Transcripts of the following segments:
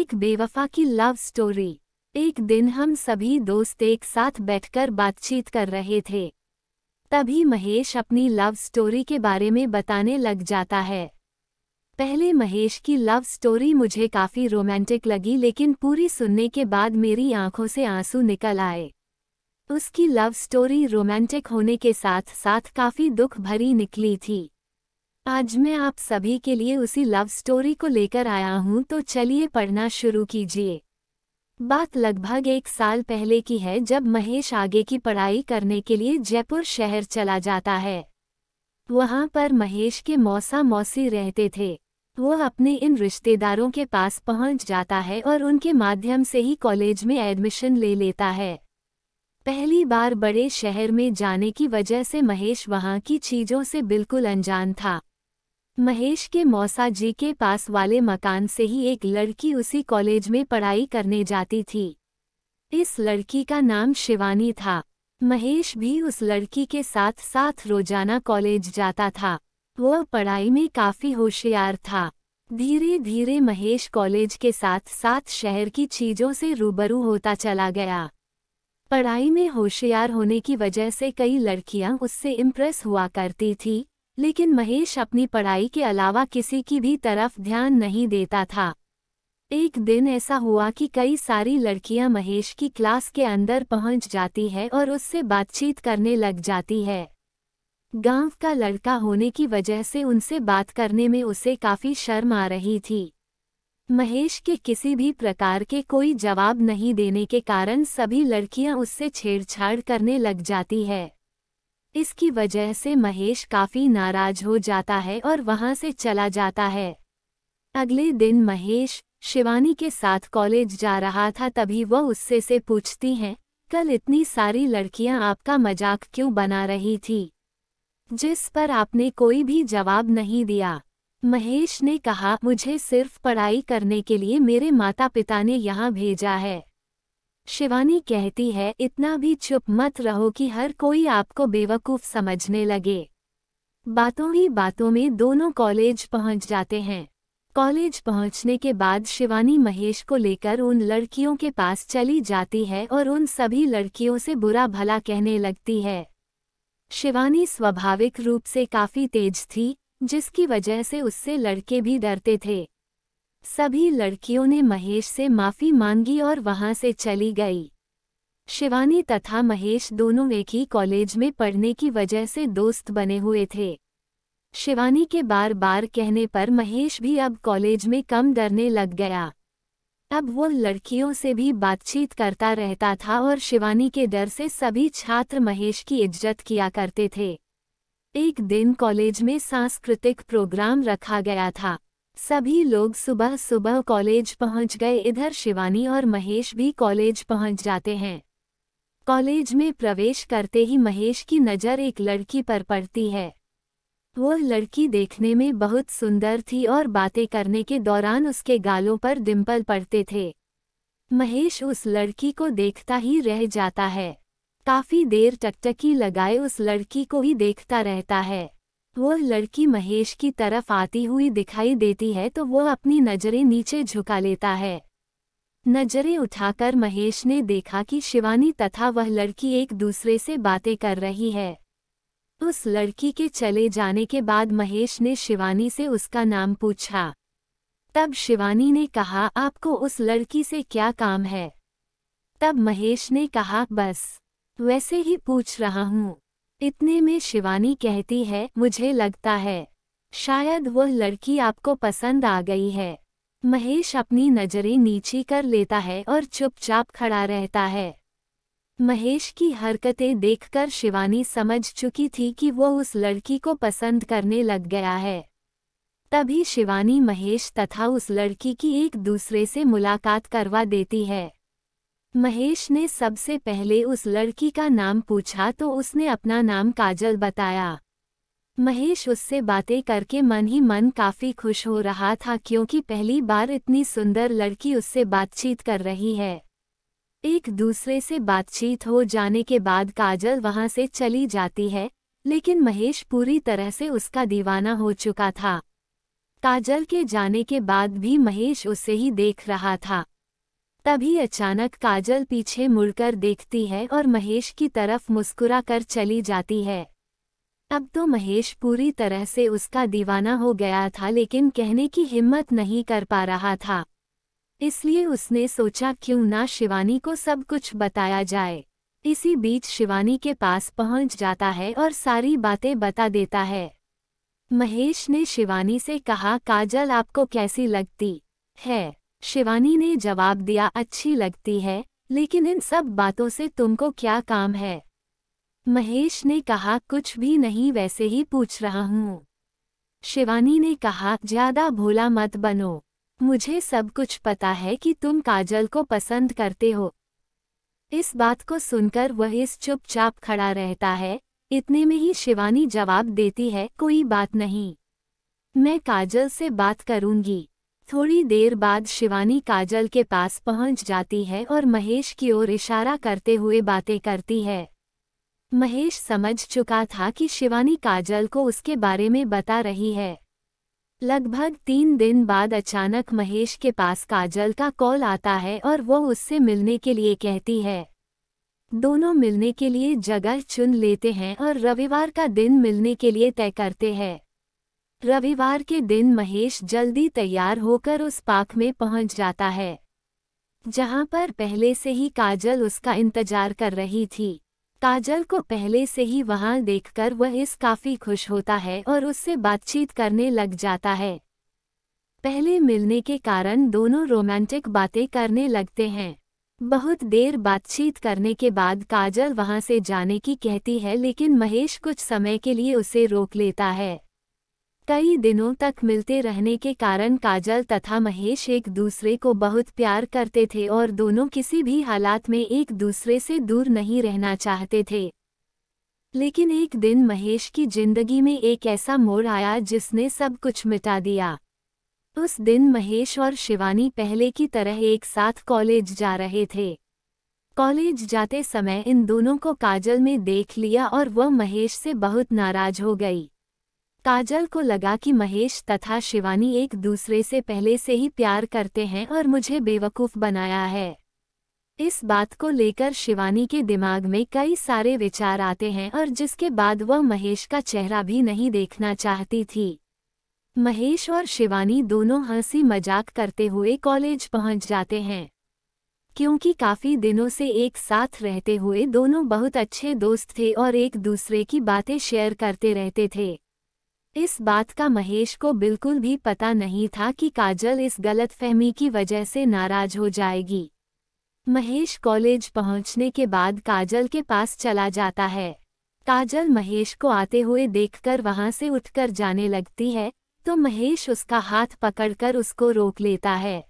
एक बेवफा की लव स्टोरी एक दिन हम सभी दोस्त एक साथ बैठकर बातचीत कर रहे थे तभी महेश अपनी लव स्टोरी के बारे में बताने लग जाता है पहले महेश की लव स्टोरी मुझे काफ़ी रोमांटिक लगी लेकिन पूरी सुनने के बाद मेरी आंखों से आंसू निकल आए उसकी लव स्टोरी रोमांटिक होने के साथ साथ काफ़ी दुख भरी निकली थी आज मैं आप सभी के लिए उसी लव स्टोरी को लेकर आया हूं तो चलिए पढ़ना शुरू कीजिए बात लगभग एक साल पहले की है जब महेश आगे की पढ़ाई करने के लिए जयपुर शहर चला जाता है वहां पर महेश के मौसा मौसी रहते थे वह अपने इन रिश्तेदारों के पास पहुंच जाता है और उनके माध्यम से ही कॉलेज में एडमिशन ले लेता है पहली बार बड़े शहर में जाने की वजह से महेश वहां की चीज़ों से बिल्कुल अनजान था महेश के मौसा जी के पास वाले मकान से ही एक लड़की उसी कॉलेज में पढ़ाई करने जाती थी इस लड़की का नाम शिवानी था महेश भी उस लड़की के साथ साथ रोजाना कॉलेज जाता था वह पढ़ाई में काफ़ी होशियार था धीरे धीरे महेश कॉलेज के साथ साथ शहर की चीज़ों से रूबरू होता चला गया पढ़ाई में होशियार होने की वजह से कई लड़कियां उससे इम्प्रेस हुआ करती थी लेकिन महेश अपनी पढ़ाई के अलावा किसी की भी तरफ ध्यान नहीं देता था एक दिन ऐसा हुआ कि कई सारी लड़कियां महेश की क्लास के अंदर पहुंच जाती है और उससे बातचीत करने लग जाती है गांव का लड़का होने की वजह से उनसे बात करने में उसे काफ़ी शर्म आ रही थी महेश के किसी भी प्रकार के कोई जवाब नहीं देने के कारण सभी लड़कियां उससे छेड़छाड़ करने लग जाती है इसकी वजह से महेश काफ़ी नाराज हो जाता है और वहां से चला जाता है अगले दिन महेश शिवानी के साथ कॉलेज जा रहा था तभी वह उससे से पूछती हैं कल इतनी सारी लड़कियां आपका मजाक क्यों बना रही थी जिस पर आपने कोई भी जवाब नहीं दिया महेश ने कहा मुझे सिर्फ पढ़ाई करने के लिए मेरे माता पिता ने यहाँ भेजा है शिवानी कहती है इतना भी चुप मत रहो कि हर कोई आपको बेवकूफ़ समझने लगे बातों ही बातों में दोनों कॉलेज पहुंच जाते हैं कॉलेज पहुंचने के बाद शिवानी महेश को लेकर उन लड़कियों के पास चली जाती है और उन सभी लड़कियों से बुरा भला कहने लगती है शिवानी स्वाभाविक रूप से काफ़ी तेज थी जिसकी वजह से उससे लड़के भी डरते थे सभी लड़कियों ने महेश से माफ़ी मांगी और वहां से चली गई शिवानी तथा महेश दोनों एक ही कॉलेज में पढ़ने की वजह से दोस्त बने हुए थे शिवानी के बार बार कहने पर महेश भी अब कॉलेज में कम डरने लग गया अब वो लड़कियों से भी बातचीत करता रहता था और शिवानी के डर से सभी छात्र महेश की इज्जत किया करते थे एक दिन कॉलेज में सांस्कृतिक प्रोग्राम रखा गया था सभी लोग सुबह सुबह कॉलेज पहुंच गए इधर शिवानी और महेश भी कॉलेज पहुंच जाते हैं कॉलेज में प्रवेश करते ही महेश की नज़र एक लड़की पर पड़ती है वह लड़की देखने में बहुत सुंदर थी और बातें करने के दौरान उसके गालों पर डिम्पल पड़ते थे महेश उस लड़की को देखता ही रह जाता है काफ़ी देर टकटकी लगाए उस लड़की को ही देखता रहता है वह लड़की महेश की तरफ आती हुई दिखाई देती है तो वह अपनी नज़रें नीचे झुका लेता है नज़रें उठाकर महेश ने देखा कि शिवानी तथा वह लड़की एक दूसरे से बातें कर रही है उस लड़की के चले जाने के बाद महेश ने शिवानी से उसका नाम पूछा तब शिवानी ने कहा आपको उस लड़की से क्या काम है तब महेश ने कहा बस वैसे ही पूछ रहा हूँ इतने में शिवानी कहती है मुझे लगता है शायद वह लड़की आपको पसंद आ गई है महेश अपनी नजरें नीची कर लेता है और चुपचाप खड़ा रहता है महेश की हरकतें देखकर शिवानी समझ चुकी थी कि वो उस लड़की को पसंद करने लग गया है तभी शिवानी महेश तथा उस लड़की की एक दूसरे से मुलाकात करवा देती है महेश ने सबसे पहले उस लड़की का नाम पूछा तो उसने अपना नाम काजल बताया महेश उससे बातें करके मन ही मन काफ़ी खुश हो रहा था क्योंकि पहली बार इतनी सुंदर लड़की उससे बातचीत कर रही है एक दूसरे से बातचीत हो जाने के बाद काजल वहां से चली जाती है लेकिन महेश पूरी तरह से उसका दीवाना हो चुका था काजल के जाने के बाद भी महेश उसे ही देख रहा था तभी अचानक काजल पीछे मुड़कर देखती है और महेश की तरफ मुस्कुरा कर चली जाती है अब तो महेश पूरी तरह से उसका दीवाना हो गया था लेकिन कहने की हिम्मत नहीं कर पा रहा था इसलिए उसने सोचा क्यों ना शिवानी को सब कुछ बताया जाए इसी बीच शिवानी के पास पहुंच जाता है और सारी बातें बता देता है महेश ने शिवानी से कहा काजल आपको कैसी लगती है शिवानी ने जवाब दिया अच्छी लगती है लेकिन इन सब बातों से तुमको क्या काम है महेश ने कहा कुछ भी नहीं वैसे ही पूछ रहा हूँ शिवानी ने कहा ज्यादा भोला मत बनो मुझे सब कुछ पता है कि तुम काजल को पसंद करते हो इस बात को सुनकर वह इस चुपचाप खड़ा रहता है इतने में ही शिवानी जवाब देती है कोई बात नहीं मैं काजल से बात करूंगी थोड़ी देर बाद शिवानी काजल के पास पहुंच जाती है और महेश की ओर इशारा करते हुए बातें करती है महेश समझ चुका था कि शिवानी काजल को उसके बारे में बता रही है लगभग तीन दिन बाद अचानक महेश के पास काजल का कॉल आता है और वो उससे मिलने के लिए कहती है दोनों मिलने के लिए जगह चुन लेते हैं और रविवार का दिन मिलने के लिए तय करते हैं रविवार के दिन महेश जल्दी तैयार होकर उस पार्क में पहुंच जाता है जहां पर पहले से ही काजल उसका इंतजार कर रही थी काजल को पहले से ही वहां देखकर वह इस काफ़ी खुश होता है और उससे बातचीत करने लग जाता है पहले मिलने के कारण दोनों रोमांटिक बातें करने लगते हैं बहुत देर बातचीत करने के बाद काजल वहां से जाने की कहती है लेकिन महेश कुछ समय के लिए उसे रोक लेता है कई दिनों तक मिलते रहने के कारण काजल तथा महेश एक दूसरे को बहुत प्यार करते थे और दोनों किसी भी हालात में एक दूसरे से दूर नहीं रहना चाहते थे लेकिन एक दिन महेश की जिंदगी में एक ऐसा मोड़ आया जिसने सब कुछ मिटा दिया उस दिन महेश और शिवानी पहले की तरह एक साथ कॉलेज जा रहे थे कॉलेज जाते समय इन दोनों को काजल में देख लिया और वह महेश से बहुत नाराज हो गई काजल को लगा कि महेश तथा शिवानी एक दूसरे से पहले से ही प्यार करते हैं और मुझे बेवकूफ़ बनाया है इस बात को लेकर शिवानी के दिमाग में कई सारे विचार आते हैं और जिसके बाद वह महेश का चेहरा भी नहीं देखना चाहती थी महेश और शिवानी दोनों हंसी मजाक करते हुए कॉलेज पहुंच जाते हैं क्योंकि काफ़ी दिनों से एक साथ रहते हुए दोनों बहुत अच्छे दोस्त थे और एक दूसरे की बातें शेयर करते रहते थे इस बात का महेश को बिल्कुल भी पता नहीं था कि काजल इस गलतफहमी की वजह से नाराज हो जाएगी महेश कॉलेज पहुंचने के बाद काजल के पास चला जाता है काजल महेश को आते हुए देखकर वहां से उठकर जाने लगती है तो महेश उसका हाथ पकड़कर उसको रोक लेता है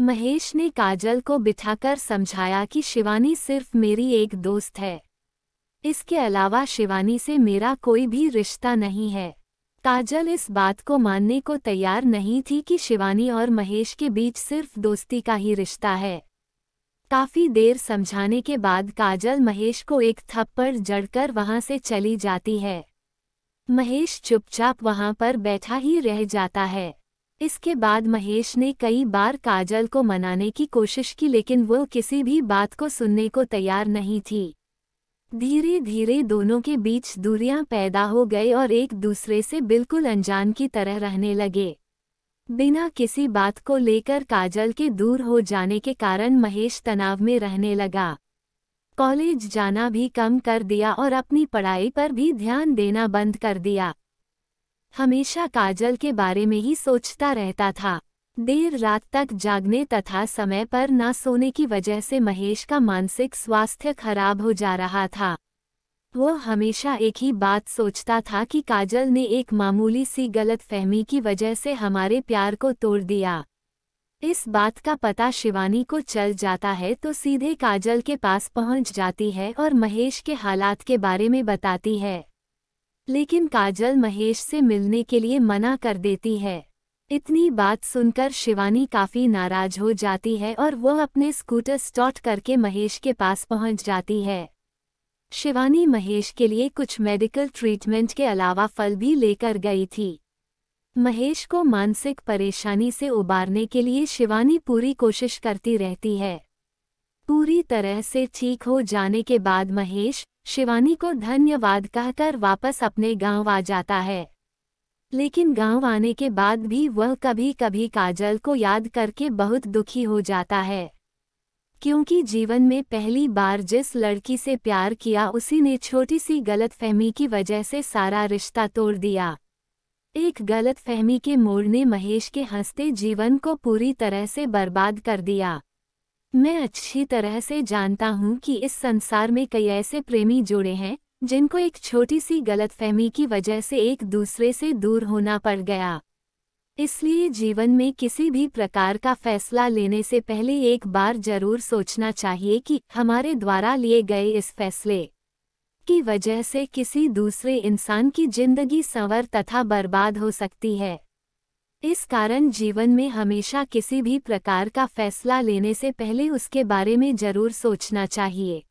महेश ने काजल को बिठाकर समझाया कि शिवानी सिर्फ मेरी एक दोस्त है इसके अलावा शिवानी से मेरा कोई भी रिश्ता नहीं है काजल इस बात को मानने को तैयार नहीं थी कि शिवानी और महेश के बीच सिर्फ दोस्ती का ही रिश्ता है काफ़ी देर समझाने के बाद काजल महेश को एक थप्पड़ जड़कर वहां से चली जाती है महेश चुपचाप वहां पर बैठा ही रह जाता है इसके बाद महेश ने कई बार काजल को मनाने की कोशिश की लेकिन वो किसी भी बात को सुनने को तैयार नहीं थी धीरे धीरे दोनों के बीच दूरियां पैदा हो गए और एक दूसरे से बिल्कुल अनजान की तरह रहने लगे बिना किसी बात को लेकर काजल के दूर हो जाने के कारण महेश तनाव में रहने लगा कॉलेज जाना भी कम कर दिया और अपनी पढ़ाई पर भी ध्यान देना बंद कर दिया हमेशा काजल के बारे में ही सोचता रहता था देर रात तक जागने तथा समय पर न सोने की वजह से महेश का मानसिक स्वास्थ्य खराब हो जा रहा था वो हमेशा एक ही बात सोचता था कि काजल ने एक मामूली सी गलतफहमी की वजह से हमारे प्यार को तोड़ दिया इस बात का पता शिवानी को चल जाता है तो सीधे काजल के पास पहुंच जाती है और महेश के हालात के बारे में बताती है लेकिन काजल महेश से मिलने के लिए मना कर देती है इतनी बात सुनकर शिवानी काफ़ी नाराज हो जाती है और वह अपने स्कूटर स्टॉट करके महेश के पास पहुंच जाती है शिवानी महेश के लिए कुछ मेडिकल ट्रीटमेंट के अलावा फल भी लेकर गई थी महेश को मानसिक परेशानी से उबारने के लिए शिवानी पूरी कोशिश करती रहती है पूरी तरह से ठीक हो जाने के बाद महेश शिवानी को धन्यवाद कहकर वापस अपने गांव आ जाता है लेकिन गांव आने के बाद भी वह कभी कभी काजल को याद करके बहुत दुखी हो जाता है क्योंकि जीवन में पहली बार जिस लड़की से प्यार किया उसी ने छोटी सी गलतफहमी की वजह से सारा रिश्ता तोड़ दिया एक गलतफहमी के मोड़ ने महेश के हंसते जीवन को पूरी तरह से बर्बाद कर दिया मैं अच्छी तरह से जानता हूँ कि इस संसार में कई ऐसे प्रेमी जुड़े हैं जिनको एक छोटी सी गलतफहमी की वजह से एक दूसरे से दूर होना पड़ गया इसलिए जीवन में किसी भी प्रकार का फैसला लेने से पहले एक बार जरूर सोचना चाहिए कि हमारे द्वारा लिए गए इस फैसले की वजह से किसी दूसरे इंसान की जिंदगी संवर तथा बर्बाद हो सकती है इस कारण जीवन में हमेशा किसी भी प्रकार का फैसला लेने से पहले उसके बारे में जरूर सोचना चाहिए